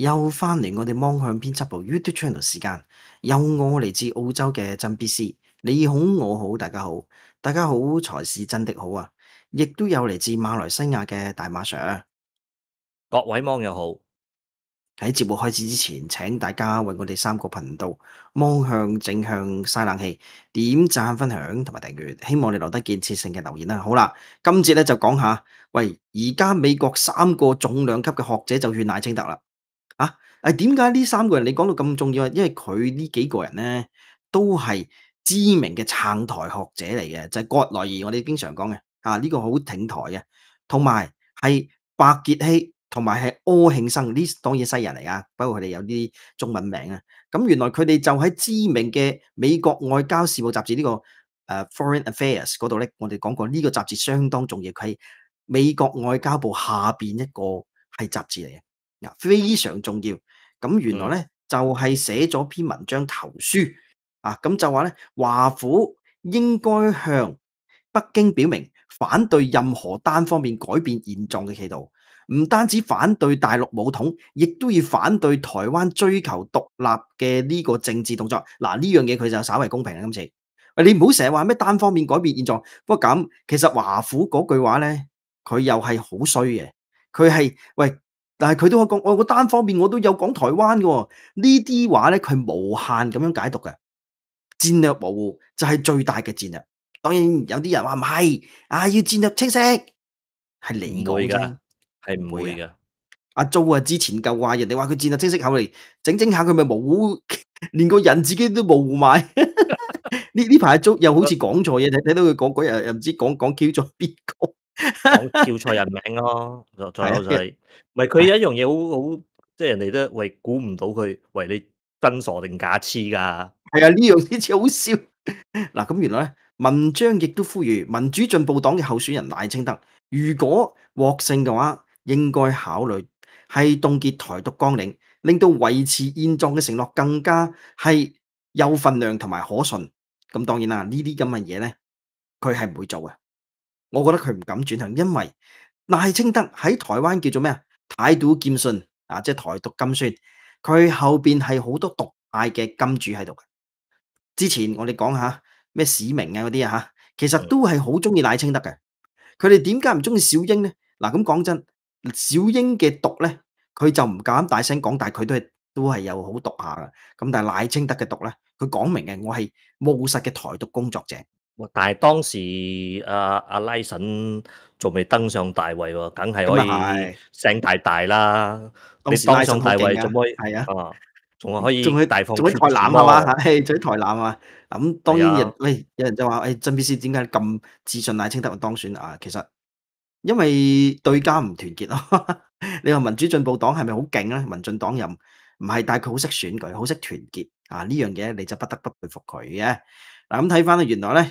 又翻嚟我哋《芒向编辑部》《y o u t u b e c h a n n e l 时间，有我嚟自澳洲嘅真 B C，你好，我好，大家好，大家好才是真的好啊！亦都有嚟自马来西亚嘅大马 Sir，各位网友好。喺节目开始之前，请大家为我哋三个频道《芒向正向晒冷气》点赞、分享同埋订阅。希望你留得建设性嘅留言啦。好啦，今次咧就讲下，喂，而家美国三个重量级嘅学者就劝赖清德啦。诶，点解呢三个人你讲到咁重要啊？因为佢呢几个人咧都系知名嘅撑台学者嚟嘅，就系国内而我哋经常讲嘅，啊呢个好挺台嘅，同埋系白洁希，同埋系柯庆生，呢当然西人嚟噶，不过佢哋有啲中文名啊。咁原来佢哋就喺知名嘅美国外交事务杂志呢个诶 Foreign Affairs 嗰度咧，我哋讲过呢个杂志相当重要，佢系美国外交部下边一个系杂志嚟嘅。嗱，非常重要。咁原来咧就系写咗篇文章投书啊，咁就话咧华府应该向北京表明反对任何单方面改变现状嘅企图，唔单止反对大陆武统，亦都要反对台湾追求独立嘅呢个政治动作。嗱，呢样嘢佢就稍为公平啦。今次喂，你唔好成日话咩单方面改变现状。不过咁，其实华府嗰句话咧，佢又系好衰嘅，佢系喂。但系佢都可讲，我我单方面我都有讲台湾嘅呢啲话咧，佢无限咁样解读嘅战略模糊就系最大嘅战略。当然有啲人话唔系啊，要战略清晰系你我噶，系唔会噶。阿周啊，之前就话人哋话佢战略清晰后嚟整整下佢咪冇，连个人自己都冇埋。呢呢排阿周又好似讲错嘢，睇睇到佢讲嗰日又唔知讲讲叫咗边个。叫错人名咯，再系，唔系佢有一样嘢好好，即系人哋都喂估唔到佢为你真傻定假痴噶。系啊，呢样先至好笑。嗱，咁原来咧，文章亦都呼吁民主进步党嘅候选人赖清德，如果获胜嘅话，应该考虑系冻结台独纲领，令到维持现状嘅承诺更加系有份量同埋可信。咁当然啦，呢啲咁嘅嘢咧，佢系唔会做嘅。我觉得佢唔敢转向，因为赖清德喺台湾叫做咩啊？台独剑信啊，即系台独金算，佢后边系好多毒派嘅金主喺度。之前我哋讲下咩史明啊嗰啲啊吓，其实都系好中意赖清德嘅。佢哋点解唔中意小英咧？嗱咁讲真，小英嘅毒咧，佢就唔敢大声讲，但系佢都系都系有好毒下噶。咁但系赖清德嘅毒咧，佢讲明嘅，我系务实嘅台独工作者。但系当时阿阿拉臣仲未登上大位喎，梗系可以声大大啦。当时拉臣仲可以系啊，仲可以仲可以大放，仲可以台南啊嘛，系，仲喺台南啊。咁当然，喂，有人就话：，诶，进步党点解咁自信，赖清德当选啊？其实因为对家唔团结咯。你话民主进步党系咪好劲咧？民进党又唔系，但系佢好识选举，好识团结啊。呢样嘢你就不得不佩服佢嘅。嗱，咁睇翻咧，原来咧。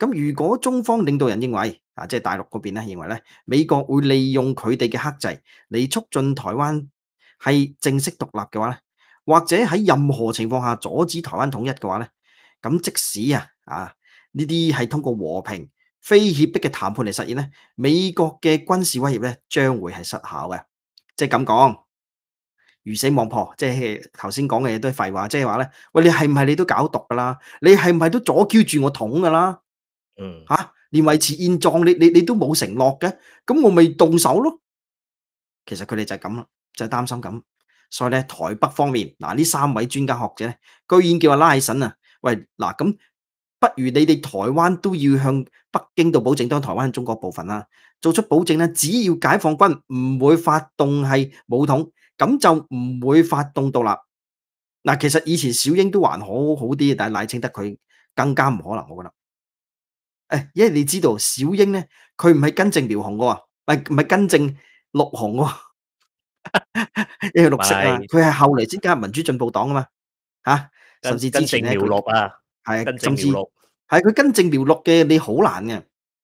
咁如果中方領導人認為啊，即係大陸嗰邊咧認為咧，美國會利用佢哋嘅克制嚟促進台灣係正式獨立嘅話咧，或者喺任何情況下阻止台灣統一嘅話咧，咁即使啊啊呢啲係通過和平、非脅迫嘅談判嚟實現咧，美國嘅軍事威脅咧將會係失效嘅，即係咁講，如死望破，即係頭先講嘅嘢都係廢話，即係話咧，喂你係唔系你都搞毒噶啦？你係唔系都阻叫住我統噶啦？嗯，吓，连维持现状你你你都冇承诺嘅，咁我咪动手咯。其实佢哋就系咁啦，就担心咁。所以咧，台北方面嗱，呢三位专家学者咧，居然叫阿拉神啊，喂嗱咁，不如你哋台湾都要向北京度保证，当台湾中国部分啦，做出保证咧，只要解放军唔会发动系武统，咁就唔会发动独立。嗱，其实以前小英都还好好啲，但系赖清德佢更加唔可能，我觉得。诶，因为你知道小英咧，佢唔系根正苗红嘅，唔系唔系根正绿红噶，因为绿色啊，佢系后嚟先加入民主进步党啊嘛，吓，甚至之前系苗绿啊，系，甚至系佢根正苗绿嘅，你好难嘅。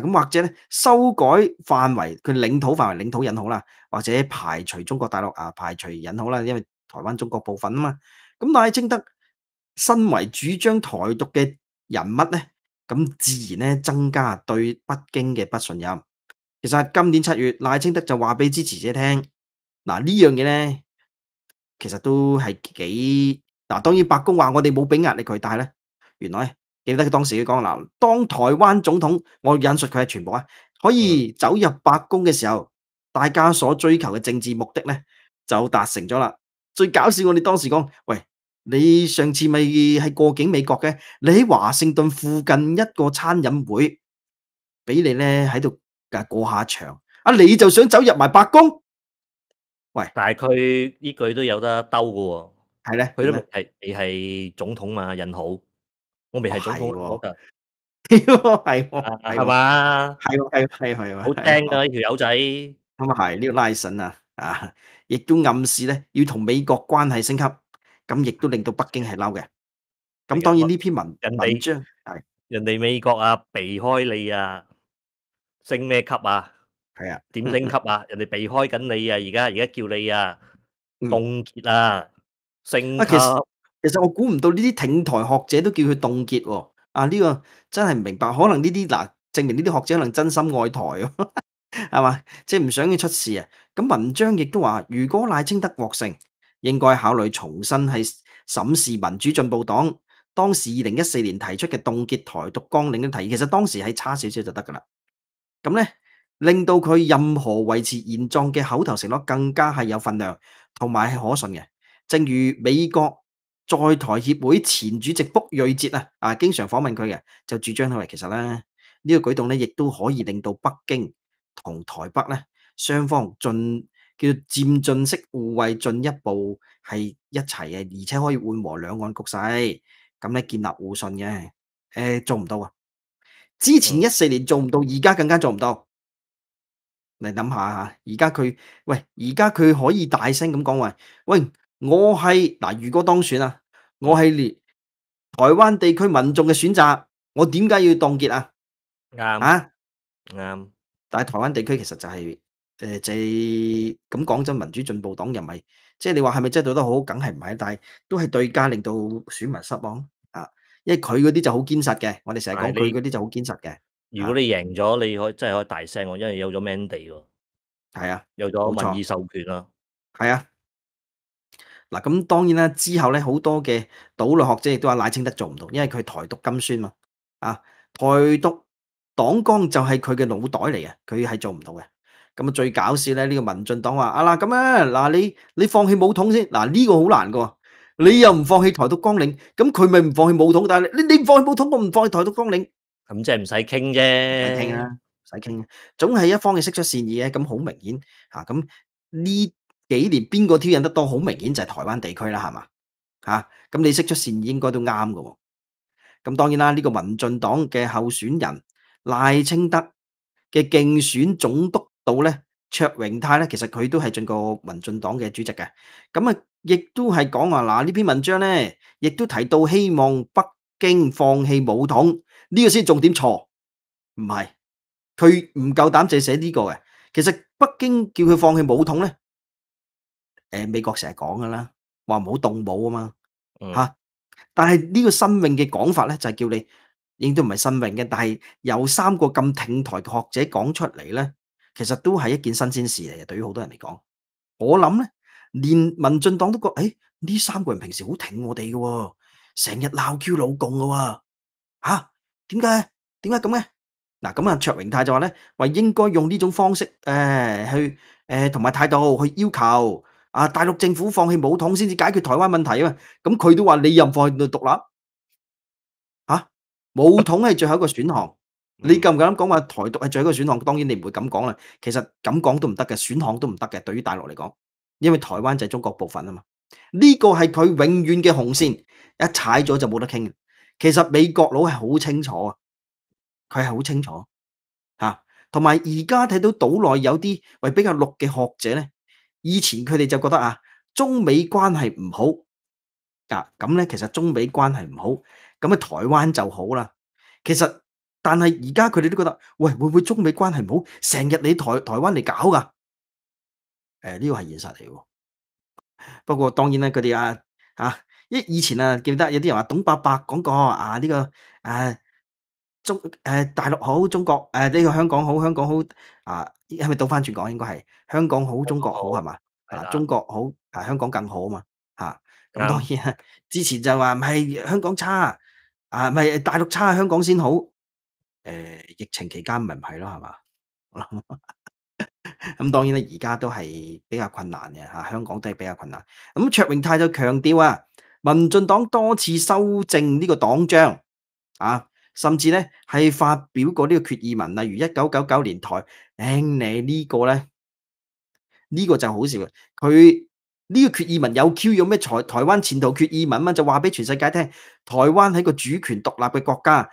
咁或者咧修改範圍，佢領土範圍領土引好啦，或者排除中國大陸啊，排除引好啦，因為台灣中國部分啊嘛。咁賴清德身為主張台獨嘅人物咧，咁自然咧增加對北京嘅不信任。其實今年七月，賴清德就話俾支持者聽，嗱呢樣嘢咧，其實都係幾嗱。當然，白宮話我哋冇俾壓力佢大咧，原來。记得佢当时佢讲嗱，当台湾总统，我引述佢系全部啊，可以走入白宫嘅时候，大家所追求嘅政治目的咧就达成咗啦。最搞笑我哋当时讲，喂，你上次咪系过境美国嘅，你喺华盛顿附近一个餐饮会俾你咧喺度嘅过下场，啊，你就想走入埋白宫？喂，但系佢呢句都有得兜噶喎，系咧，佢都系系总统嘛，人好。我未 系总统咯，我系系嘛，系系系系好钉噶呢条友仔咁啊系呢个 license 啊，啊，亦都暗示咧要同美国关系升级，咁亦都令到北京系嬲嘅。咁当然呢篇文人哋将系人哋美国啊，避开你啊，升咩级啊？系啊，点升级 啊？人哋避开紧你啊，而家而家叫你啊冻结啊，升啊其实。其實我估唔到呢啲挺台學者都叫佢凍結喎，啊呢個真係唔明白，可能呢啲嗱證明呢啲學者可能真心愛台，係 嘛？即系唔想佢出事啊。咁文章亦都話，如果賴清德获勝，應該考慮重新係審視民主進步黨當時二零一四年提出嘅凍結台獨纲领嘅提议。其實當時係差少少就得㗎啦。咁咧令到佢任何維持現狀嘅口頭承諾更加係有份量同埋係可信嘅，正如美國。在台协会前主席卜瑞哲啊，啊，经常访问佢嘅，就主张佢话其实咧呢个举动咧，亦都可以令到北京同台北咧双方进叫做渐进式互惠，进一步系一齐嘅，而且可以缓和两岸局势，咁咧建立互信嘅。诶，做唔到啊！之前一四年做唔到，而家更加做唔到。你谂下吓，而家佢喂，而家佢可以大声咁讲话喂。我係嗱，如果當選啊，我係列台灣地區民眾嘅選擇，我點解要當结啊？啱啊，啱。但係台灣地區其實就係诶、就係咁講真，民主進步黨又咪即係你話係咪真係做得好？梗係唔係但係都係對家，令到選民失望啊！因為佢嗰啲就好堅實嘅，我哋成日講佢嗰啲就好堅實嘅。如果你贏咗，你可以真係可以大聲喎，因為有咗 mandy 喎，係啊，有咗民意授權啦，係啊。嗱，咁当然啦，之后咧好多嘅岛内学者亦都话赖清德做唔到，因为佢台独金孫嘛，啊，台独党纲就系佢嘅脑袋嚟嘅，佢系做唔到嘅。咁啊最搞笑咧，呢个民进党话啊嗱，咁啊嗱你你放弃武统先，嗱呢个好难噶，你又唔放弃台独纲领，咁佢咪唔放弃武统？但系你你唔放弃武统，我唔放弃台独纲领，咁即系唔使倾啫，唔倾啦，唔使倾，总系一方嘅釋出善意嘅，咁好明显吓，咁呢？几年边个挑衅得多？好明显就系台湾地区啦，系嘛？吓，咁你识出线应该都啱噶。咁当然啦，呢个民进党嘅候选人赖清德嘅竞选总督到咧，卓永泰咧，其实佢都系进过民进党嘅主席嘅。咁啊，亦都系讲话嗱，呢篇文章咧，亦都提到希望北京放弃武统，呢个先重点错，唔系佢唔够胆借写呢个嘅。其实北京叫佢放弃武统咧。誒美國成日講噶啦，話唔好動武啊嘛嚇，但係呢個新命」嘅講法咧，就係叫你应都唔係新命」嘅，但係有三個咁挺台嘅學者講出嚟咧，其實都係一件新鮮事嚟嘅。對於好多人嚟講，我諗咧，連民進黨都覺誒呢三個人平時好挺我哋嘅，成日鬧 Q 老共嘅喎点點解點解咁嘅？嗱咁啊卓榮泰就話咧話應該用呢種方式誒去誒同埋態度去要求。啊！大陸政府放棄武統先至解決台灣問題啊嘛，咁佢都話你任放去獨立嚇？武統係最後一個選項，你敢唔敢講話台獨係最後一個選項？當然你唔會咁講啦。其實咁講都唔得嘅，選項都唔得嘅。對於大陸嚟講，因為台灣就係中國部分啊嘛，呢個係佢永遠嘅紅線，一踩咗就冇得傾。其實美國佬係好清楚啊，佢係好清楚同埋而家睇到島內有啲为比較綠嘅學者咧。以前佢哋就覺得啊，中美關係唔好啊，咁咧其實中美關係唔好，咁啊台灣就好啦。其實，但係而家佢哋都覺得，喂，會唔會中美關係唔好？成日你台台灣嚟搞噶？誒，呢個係現實嚟喎。不過當然咧，佢哋啊啊，一以前啊，記得有啲人話董伯伯講過啊，呢個誒中誒大陸好，中國诶呢個香港好，香港好啊。系咪倒翻转讲？应该系香港好，中国好系嘛？系啦，中国好啊，香港更好啊嘛？吓，咁当然啊，之前就话唔系香港差啊，唔系大陆差，香港先好。诶，疫情期间咪唔系咯，系嘛？咁当然啦，而家都系比较困难嘅吓，香港都系比较困难。咁卓永泰就强调啊，民进党多次修正呢个党章啊。甚至咧，系发表过呢个决议文，例如一九九九年台，诶你呢个咧，呢个就好笑嘅，佢呢个决议文有 Q 有咩台台湾前途决议文嘛，就话俾全世界听，台湾系个主权独立嘅国家，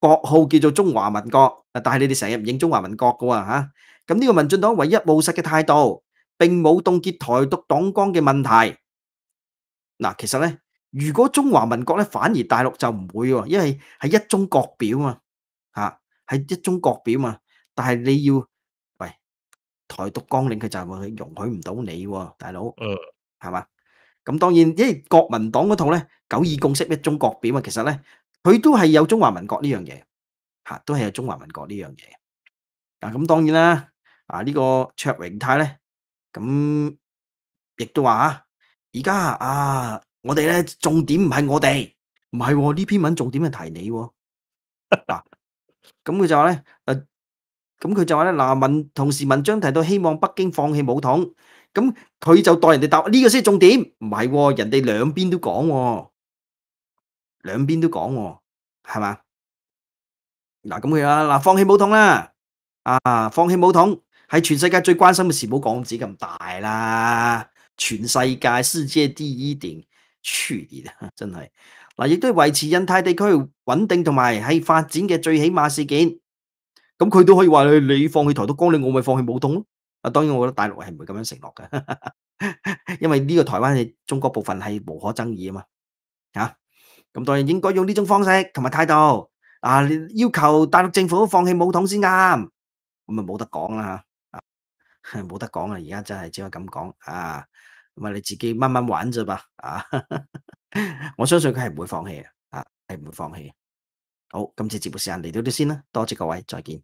国号叫做中华民国，但系你哋成日唔认中华民国噶喎吓，咁呢个民进党唯一务实嘅态度，并冇冻结台独党纲嘅问题，嗱其实咧。如果中华民国咧，反而大陆就唔会，因为系一中国表嘛，吓系一中国表嘛。但系你要喂台独纲领，佢就佢容许唔到你，大佬，系嘛？咁当然，因为国民党嗰套咧九二共识一中国表啊，其实咧佢都系有中华民国呢样嘢，吓都系有中华民国呢样嘢。嗱咁当然啦，啊呢个卓荣泰咧，咁亦都话啊，而家啊。我哋咧重点唔系我哋，唔系呢篇文重点系提你 嗱。咁佢就话咧，诶，咁佢就话咧嗱，文同时文章提到希望北京放弃武统，咁佢就代人哋答呢个先系重点，唔系人哋两边都讲，两边都讲，系嘛？嗱，咁佢啊，嗱，放弃武统啦，啊，放弃武统系全世界最关心嘅事，冇讲咁咁大啦，全世界世界第一点？存啊！真系嗱，亦都系維持印太地區穩定同埋系發展嘅最起碼事件。咁佢都可以話：你放棄台独光你我咪放棄武統咯。啊，當然我覺得大陸係唔會咁樣承諾嘅，因為呢個台灣係中國部分係無可爭議啊嘛。吓，咁當然應該用呢種方式同埋態度啊，要求大陸政府放棄武統先啱。咁啊，冇得講啦吓，冇得講啊！而家真係只可以咁講啊。咪你自己慢慢玩啫吧。啊！我相信佢系唔会放弃嘅，啊，系唔会放弃。好，今次节目时间嚟到咗先啦，多谢各位，再见。